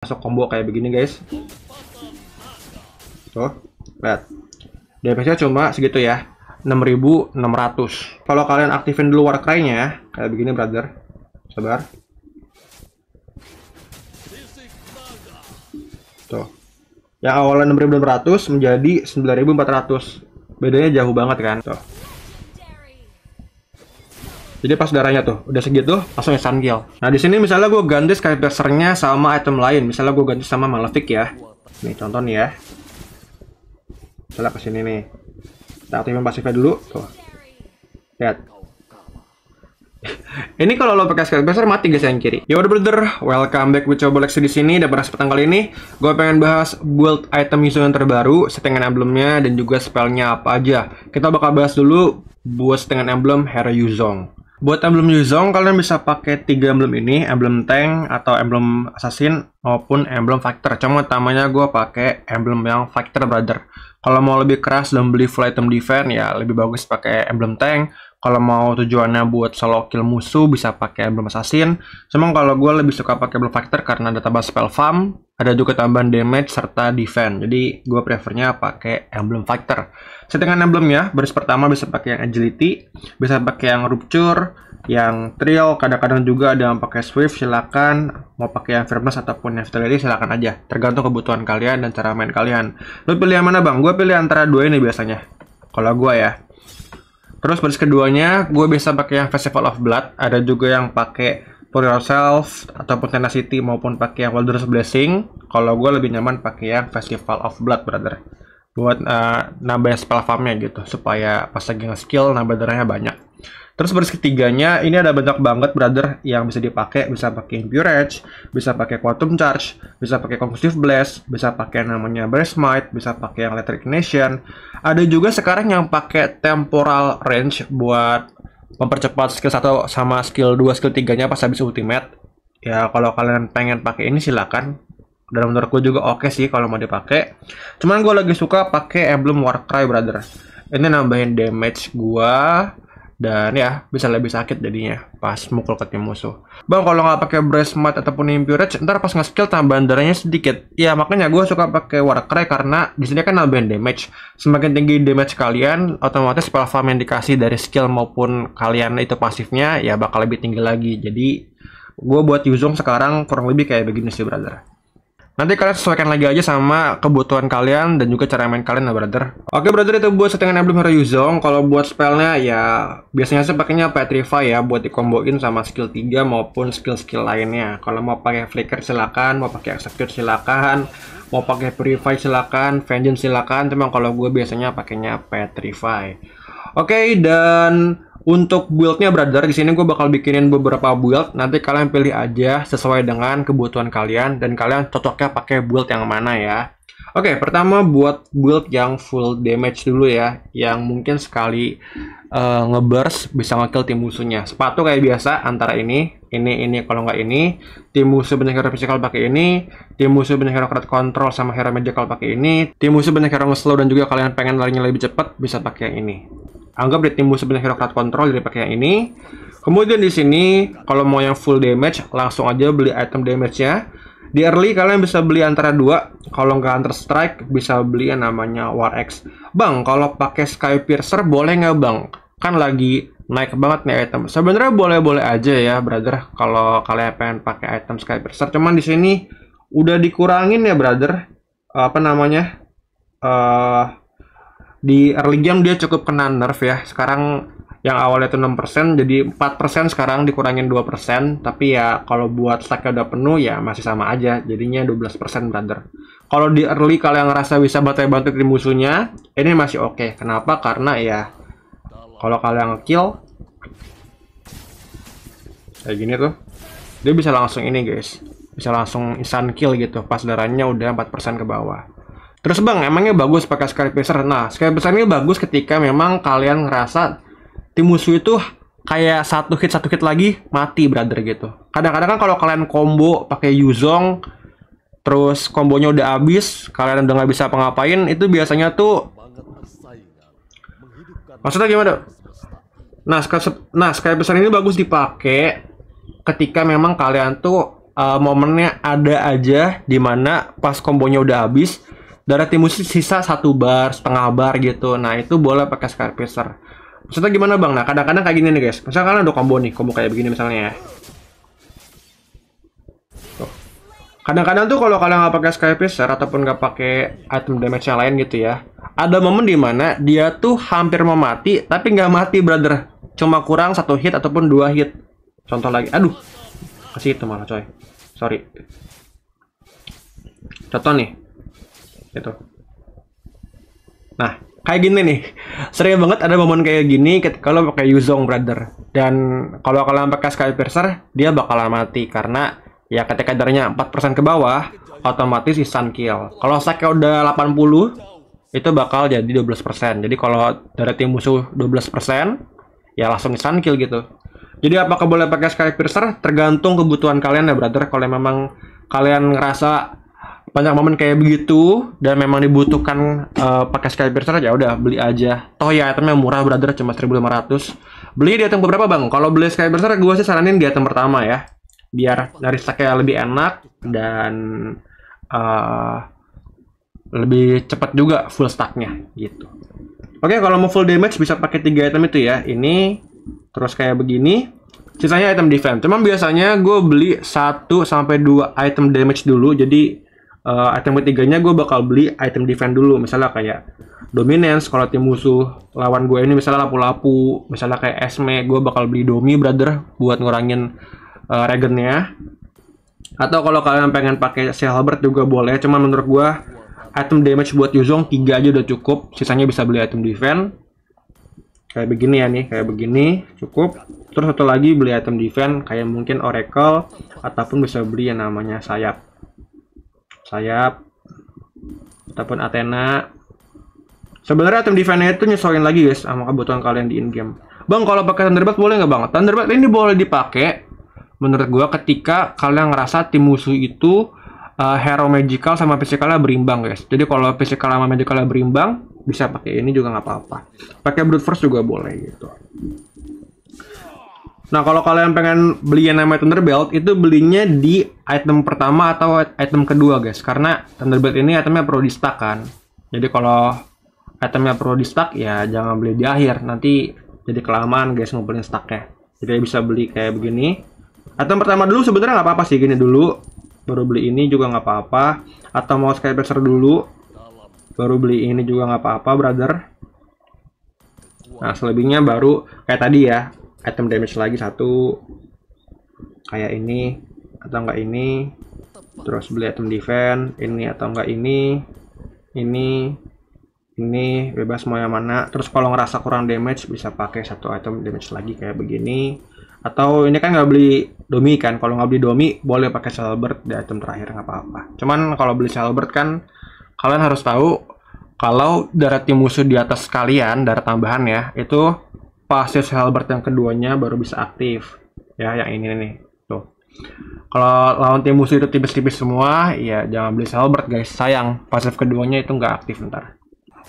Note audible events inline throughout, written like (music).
masuk combo kayak begini guys tuh lihat damage-nya cuma segitu ya 6600 kalau kalian aktifin dulu warcry-nya ya, kayak begini brother sabar tuh yang awalnya 6600 menjadi 9400 bedanya jauh banget kan tuh jadi pas darahnya tuh udah segitu langsung instant kill. Nah di sini misalnya gue ganti skypiercernya sama item lain. Misalnya gue ganti sama Malefic ya. Nih contoh nih ya. Misalnya kesini nih. Kita aktifin pasifnya dulu. Tuh. Lihat. (laughs) ini kalau lo pakai skypiercer mati guys yang kiri. Yo brother, welcome back with Cobo di sini. Dan pada kesempatan kali ini, gue pengen bahas build item Yuzu yang terbaru, settingan emblemnya, dan juga spellnya apa aja. Kita bakal bahas dulu buat dengan emblem Hero Yuzong. Buat emblem Yuzong, kalian bisa pakai tiga emblem ini, emblem tank atau emblem assassin maupun emblem fighter. Cuma utamanya gue pakai emblem yang fighter brother. Kalau mau lebih keras dan beli full item defense ya lebih bagus pakai emblem tank. Kalau mau tujuannya buat solo kill musuh bisa pakai emblem assassin. Cuman kalau gue lebih suka pakai blue factor karena ada tambah spell farm, ada juga tambahan damage serta defense. Jadi gue prefernya pakai emblem fighter. Settingan ya baris pertama bisa pakai yang agility, bisa pakai yang rupture, yang trio kadang-kadang juga ada yang pakai Swift silakan mau pakai yang firmness ataupun yang fidelity silakan aja tergantung kebutuhan kalian dan cara main kalian lu pilih yang mana bang gue pilih antara dua ini biasanya kalau gue ya terus baris keduanya gue bisa pakai yang festival of blood ada juga yang pakai for yourself ataupun tenacity maupun pakai yang Wilder's blessing kalau gue lebih nyaman pakai yang festival of blood brother buat uh, eh, nambah spell farmnya gitu supaya pas lagi nge-skill nambah darahnya banyak Terus baris ketiganya ini ada banyak banget brother yang bisa dipakai, bisa pakai impure edge, bisa pakai quantum charge, bisa pakai Conclusive blast, bisa pakai namanya burst might, bisa pakai yang electric nation Ada juga sekarang yang pakai temporal range buat mempercepat skill 1 sama skill 2, skill 3-nya pas habis ultimate. Ya kalau kalian pengen pakai ini silakan. Dan menurutku juga oke okay sih kalau mau dipakai. Cuman gue lagi suka pakai emblem Warcry brother. Ini nambahin damage gua dan ya bisa lebih sakit jadinya pas mukul ke tim musuh. Bang kalau nggak pakai brace mat ataupun impurage ntar pas nge-skill tambahan darahnya sedikit. Ya makanya gue suka pakai warcry karena di sini kan nambahin damage. Semakin tinggi damage kalian, otomatis spell yang dikasih dari skill maupun kalian itu pasifnya ya bakal lebih tinggi lagi. Jadi gue buat Yuzong sekarang kurang lebih kayak begini sih brother. Nanti kalian sesuaikan lagi aja sama kebutuhan kalian dan juga cara main kalian lah brother. Oke brother itu buat settingan emblem hero Yuzong. Kalau buat spellnya ya biasanya sih pakainya Petrify ya buat dikomboin sama skill 3 maupun skill-skill lainnya. Kalau mau pakai Flicker silakan, mau pakai Execute silakan, mau pakai Purify silakan, Vengeance silakan. Cuma kalau gue biasanya pakainya Petrify. Ya. Oke dan untuk buildnya brother, di sini gue bakal bikinin beberapa build. Nanti kalian pilih aja sesuai dengan kebutuhan kalian dan kalian cocoknya pakai build yang mana ya. Oke, okay, pertama buat build yang full damage dulu ya, yang mungkin sekali uh, ngeburst bisa ngekill tim musuhnya. Sepatu kayak biasa antara ini, ini, ini, kalau nggak ini. Tim musuh banyak hero physical pakai ini, tim musuh banyak hero crowd control sama hero magical pakai ini, tim musuh banyak hero ngeslow dan juga kalian pengen larinya lebih cepat bisa pakai yang ini anggap ditimbul timbul hero card Control dari pakai yang ini. Kemudian di sini kalau mau yang full damage langsung aja beli item damage-nya. Di early kalian bisa beli antara dua, kalau nggak antar Strike bisa beli yang namanya War X. Bang, kalau pakai Sky Piercer boleh nggak bang? Kan lagi naik banget nih item. Sebenarnya boleh-boleh aja ya, brother. Kalau kalian pengen pakai item Sky Piercer, cuman di sini udah dikurangin ya, brother. Apa namanya? Uh, di early game dia cukup kena nerf ya. Sekarang yang awalnya itu 6% jadi 4% sekarang dikurangin 2% tapi ya kalau buat stack udah penuh ya masih sama aja jadinya 12% brother kalau di early kalian ngerasa bisa baterai bantai di musuhnya ini masih oke okay. kenapa karena ya kalau kalian kill kayak gini tuh dia bisa langsung ini guys bisa langsung instant kill gitu pas darahnya udah 4% ke bawah Terus bang, emangnya bagus pakai piercer? Nah, piercer ini bagus ketika memang kalian ngerasa tim musuh itu kayak satu hit satu hit lagi mati brother gitu. Kadang-kadang kan kalau kalian combo pakai Yuzong, terus kombonya udah habis, kalian udah nggak bisa apa-ngapain, itu biasanya tuh maksudnya gimana? Nah, Skype, nah ini bagus dipakai ketika memang kalian tuh uh, momennya ada aja dimana pas kombonya udah habis darah timus sisa satu bar setengah bar gitu nah itu boleh pakai piercer maksudnya gimana bang nah kadang-kadang kayak gini nih guys misalnya kalian ada combo nih combo kayak begini misalnya ya kadang-kadang tuh kalau kalian nggak pakai piercer ataupun nggak pakai item damage yang lain gitu ya ada momen di mana dia tuh hampir mau mati tapi nggak mati brother cuma kurang satu hit ataupun dua hit contoh lagi aduh kasih itu malah coy sorry contoh nih gitu nah kayak gini nih sering banget ada momen kayak gini ketika lo pakai Yuzong brother dan kalau kalian pakai Sky Piercer, dia bakalan mati karena ya ketika darahnya 4% ke bawah otomatis sun kill kalau sakit udah 80 itu bakal jadi 12% jadi kalau darah tim musuh 12% ya langsung sun kill gitu jadi apakah boleh pakai Sky Piercer? tergantung kebutuhan kalian ya brother kalau memang kalian ngerasa banyak momen kayak begitu dan memang dibutuhkan uh, pakai Skypiercer ya udah beli aja. Toh ya itemnya murah brother cuma 1500. Beli di item berapa Bang? Kalau beli Skypiercer gue sih saranin di item pertama ya. Biar dari stacknya lebih enak dan uh, lebih cepat juga full stacknya gitu. Oke, kalau mau full damage bisa pakai tiga item itu ya. Ini terus kayak begini sisanya item defense. Cuman biasanya gue beli 1 sampai dua item damage dulu jadi uh, item ketiganya gue bakal beli item defense dulu misalnya kayak dominance kalau tim musuh lawan gue ini misalnya lapu-lapu misalnya kayak esme gue bakal beli domi brother buat ngurangin uh, eh, regennya atau kalau kalian pengen pakai si Halbert juga boleh cuman menurut gue item damage buat Yuzong 3 aja udah cukup sisanya bisa beli item defense kayak begini ya nih kayak begini cukup terus satu lagi beli item defense kayak mungkin oracle ataupun bisa beli yang namanya sayap sayap ataupun Athena sebenarnya item defense itu nyesuaiin lagi guys sama kebutuhan kalian di in game bang kalau pakai Thunderbolt boleh nggak bang Thunderbolt ini boleh dipakai menurut gua ketika kalian ngerasa tim musuh itu uh, hero magical sama physicalnya berimbang guys jadi kalau physical sama magicalnya berimbang bisa pakai ini juga nggak apa-apa pakai brute force juga boleh gitu Nah, kalau kalian pengen beli yang namanya Thunderbelt itu belinya di item pertama atau item kedua, guys. Karena Thunderbelt ini itemnya perlu di stack kan. Jadi kalau itemnya perlu di stack, ya jangan beli di akhir. Nanti jadi kelamaan, guys, ngumpulin stuck-nya. Jadi bisa beli kayak begini. Item pertama dulu sebenarnya nggak apa-apa sih, gini dulu. Baru beli ini juga nggak apa-apa. Atau mau Skypacer dulu. Baru beli ini juga nggak apa-apa, brother. Nah, selebihnya baru kayak tadi ya, item damage lagi satu kayak ini atau enggak ini terus beli item defense ini atau enggak ini ini ini bebas mau yang mana terus kalau ngerasa kurang damage bisa pakai satu item damage lagi kayak begini atau ini kan nggak beli domi kan kalau nggak beli domi boleh pakai salbert di item terakhir nggak apa-apa cuman kalau beli salbert kan kalian harus tahu kalau darah tim musuh di atas kalian darah tambahan ya itu passage Halbert yang keduanya baru bisa aktif ya yang ini nih tuh kalau lawan tim musuh itu tipis-tipis semua ya jangan beli Halbert guys sayang pasif keduanya itu nggak aktif ntar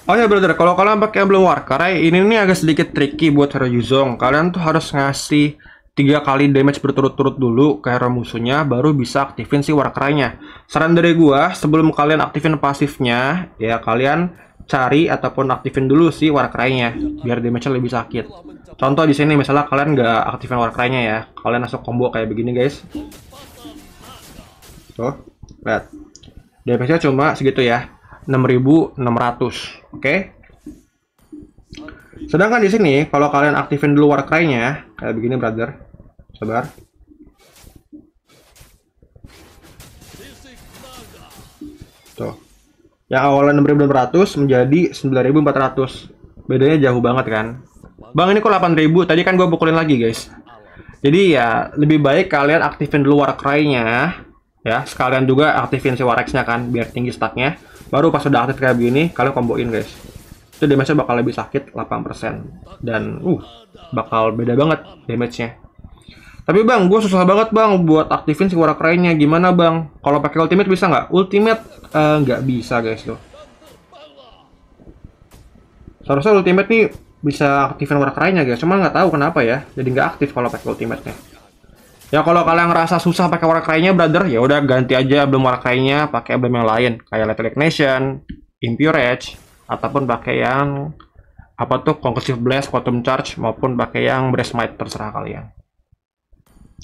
Oh ya brother, kalau kalian pakai belum war, eh, ini nih agak sedikit tricky buat hero Yuzong. Kalian tuh harus ngasih tiga kali damage berturut-turut dulu ke hero musuhnya, baru bisa aktifin si warkeranya. Saran dari gua, sebelum kalian aktifin pasifnya, ya kalian cari ataupun aktifin dulu si warcry-nya biar damage lebih sakit. Contoh di sini misalnya kalian nggak aktifin warcry-nya ya, kalian langsung combo kayak begini guys. Tuh, lihat. Damage-nya cuma segitu ya, 6600. Oke. Okay? Sedangkan di sini kalau kalian aktifin dulu warcry-nya kayak begini brother. Sabar. yang awalnya 6.200 menjadi 9.400 bedanya jauh banget kan bang ini kok 8.000 tadi kan gue pukulin lagi guys jadi ya lebih baik kalian aktifin dulu warcry-nya ya sekalian juga aktifin si warex-nya kan biar tinggi stacknya baru pas udah aktif kayak begini kalian komboin guys itu damage-nya bakal lebih sakit 8% dan uh bakal beda banget damage-nya tapi bang, gue susah banget bang buat aktifin si Warakrainya. Gimana bang? Kalau pakai ultimate bisa nggak? Ultimate eh, nggak uh, bisa guys tuh. Seharusnya ultimate nih bisa aktifin Warakrainya guys. Cuma nggak tahu kenapa ya. Jadi nggak aktif kalau pakai ultimate-nya. Ya kalau kalian ngerasa susah pakai Warakrainya brother, ya udah ganti aja belum Warakrainya pakai emblem yang lain kayak Little Nation, Impure Edge, ataupun pakai yang apa tuh Concussive Blast, Quantum Charge maupun pakai yang Breast Might terserah kalian.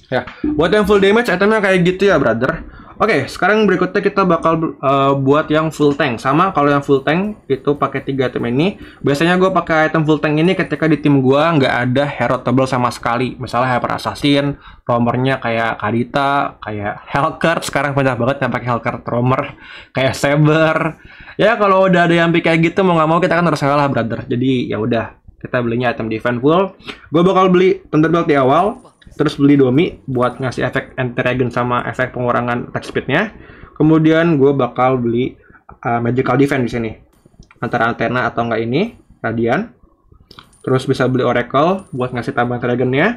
Ya, buat yang full damage itemnya kayak gitu ya, brother. Oke, okay, sekarang berikutnya kita bakal uh, buat yang full tank. Sama kalau yang full tank itu pakai tiga item ini. Biasanya gue pakai item full tank ini ketika di tim gue nggak ada hero table sama sekali. Misalnya Hyper Assassin, romernya kayak Kadita, kayak helker Sekarang banyak banget yang pakai helker romer, kayak Saber. Ya kalau udah ada yang kayak gitu mau nggak mau kita kan harus kalah, brother. Jadi ya udah kita belinya item defense full. Gue bakal beli Thunderbolt di awal terus beli Domi buat ngasih efek anti-dragon sama efek pengurangan attack speednya. Kemudian gue bakal beli uh, magical defense di sini. Antara antena atau enggak ini, radian. Terus bisa beli oracle buat ngasih tambahan dragonnya.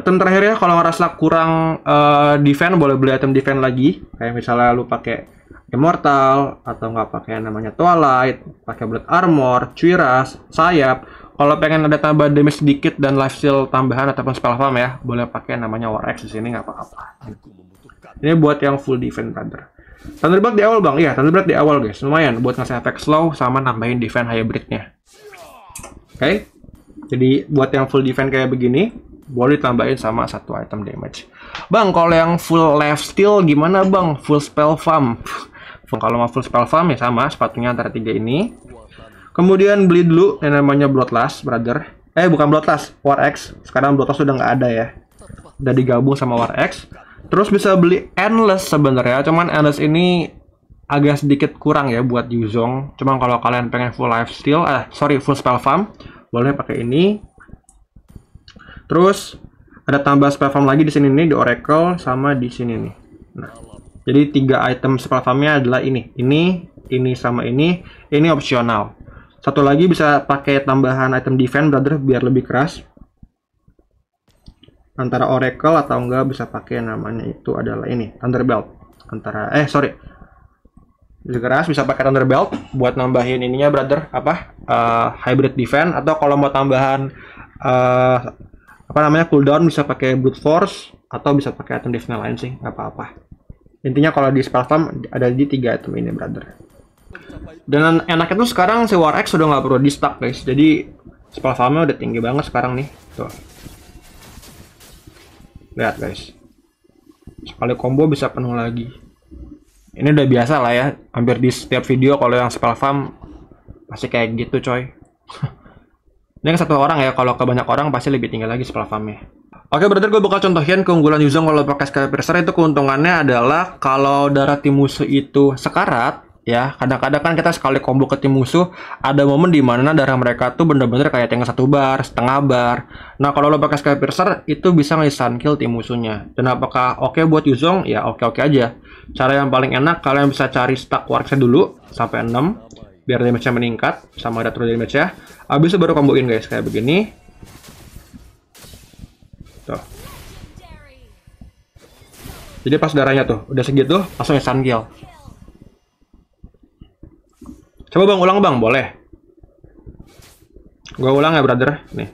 Item terakhir ya, kalau ngerasa kurang uh, defense, boleh beli item defense lagi. Kayak misalnya lu pakai immortal atau nggak pakai namanya twilight pakai blood armor cuiras sayap kalau pengen ada tambah damage sedikit dan Life Steal tambahan ataupun spell farm ya boleh pakai namanya war X di sini nggak apa-apa ini buat yang full defense brother Thunderbolt di awal bang, iya Thunderbolt di awal guys, lumayan buat ngasih efek slow sama nambahin defense hybridnya. Oke, okay? jadi buat yang full defense kayak begini, boleh tambahin sama satu item damage. Bang, kalau yang full life steal gimana bang? Full spell farm? Kalau mau full spell farm ya sama, sepatunya antara tiga ini. Kemudian beli dulu yang namanya Bloodlust, brother. Eh, bukan Bloodlust, War X. Sekarang Bloodlust sudah nggak ada ya. Udah digabung sama War X. Terus bisa beli Endless sebenarnya, cuman Endless ini agak sedikit kurang ya buat Yuzong. Cuman kalau kalian pengen full life steal, eh sorry, full spell farm, boleh pakai ini. Terus ada tambah spell farm lagi di sini nih di Oracle sama di sini nih. Nah, jadi tiga item platformnya adalah ini, ini, ini sama ini, ini opsional. Satu lagi bisa pakai tambahan item defense brother biar lebih keras. Antara Oracle atau enggak bisa pakai namanya itu adalah ini, thunderbelt Antara eh sorry. Lebih keras bisa pakai thunderbelt buat nambahin ininya brother apa? Uh, hybrid defense atau kalau mau tambahan uh, apa namanya cooldown bisa pakai brute force atau bisa pakai item defense lain sih, nggak apa-apa. Intinya kalau di spell farm ada di tiga itu ini, brother. Dan enaknya tuh sekarang si War X udah nggak perlu di stack guys. Jadi spell farmnya udah tinggi banget sekarang nih. Tuh. Lihat guys. Sekali combo bisa penuh lagi. Ini udah biasa lah ya. Hampir di setiap video kalau yang spell farm pasti kayak gitu coy. (laughs) Ini kan satu orang ya, kalau ke banyak orang pasti lebih tinggi lagi spell farmnya. Oke, berarti gue bakal contohin keunggulan Yuzong kalau pakai sky piercer itu keuntungannya adalah kalau darah tim musuh itu sekarat, ya kadang-kadang kan kita sekali combo ke tim musuh ada momen di mana darah mereka tuh bener-bener kayak tinggal satu bar, setengah bar. Nah kalau lo pakai sky piercer itu bisa nge-stun kill tim musuhnya. Dan apakah oke buat Yuzong? Ya oke-oke aja. Cara yang paling enak kalian bisa cari stack warksnya dulu sampai 6 biar damage-nya meningkat sama ada true damage nya Habis itu baru comboin, guys kayak begini. Tuh. Gitu. Jadi pas darahnya tuh, udah segitu, langsung ya kill. Coba bang, ulang bang, boleh. Gua ulang ya brother, nih.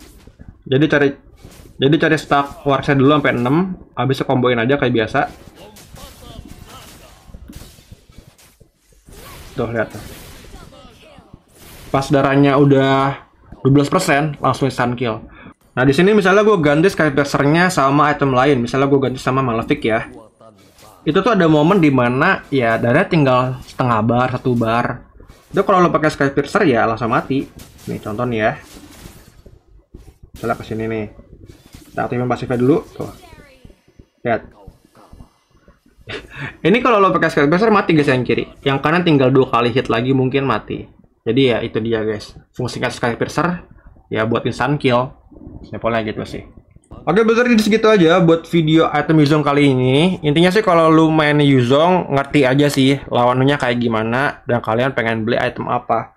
Jadi cari jadi cari stack warsa dulu sampai 6, habis komboin aja kayak biasa. Tuh lihat Pas darahnya udah 12%, langsung ya kill. Nah di sini misalnya gue ganti skybasernya sama item lain, misalnya gue ganti sama Malefic ya. Itu tuh ada momen dimana ya darah tinggal setengah bar, satu bar. Itu kalau lo pakai skypiercer ya langsung mati. Nih contoh nih ya. Misalnya ke sini nih. Kita aktifin pasifnya dulu. Tuh. Lihat. (laughs) Ini kalau lo pakai skypiercer mati guys yang kiri. Yang kanan tinggal dua kali hit lagi mungkin mati. Jadi ya itu dia guys. Fungsinya skypiercer ya buat instant kill. Simpelnya gitu sih. Oke, betul di segitu aja buat video item Yuzong kali ini. Intinya sih kalau lu main Yuzong, ngerti aja sih lawannya kayak gimana dan kalian pengen beli item apa.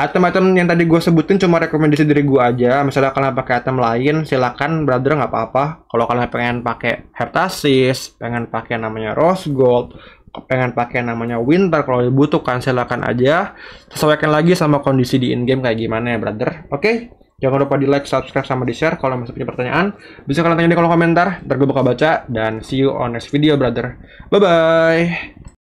Item-item yang tadi gue sebutin cuma rekomendasi dari gue aja. Misalnya kalian pakai item lain, silakan brother nggak apa-apa. Kalau kalian pengen pakai Hertasis, pengen pakai namanya Rose Gold, pengen pakai namanya winter kalau dibutuhkan silakan aja sesuaikan lagi sama kondisi di in game kayak gimana ya brother oke okay? Jangan lupa di like, subscribe, sama di share. Kalau masih punya pertanyaan, bisa kalian tanya di kolom komentar. Ntar gue bakal baca. Dan see you on next video, brother. Bye-bye.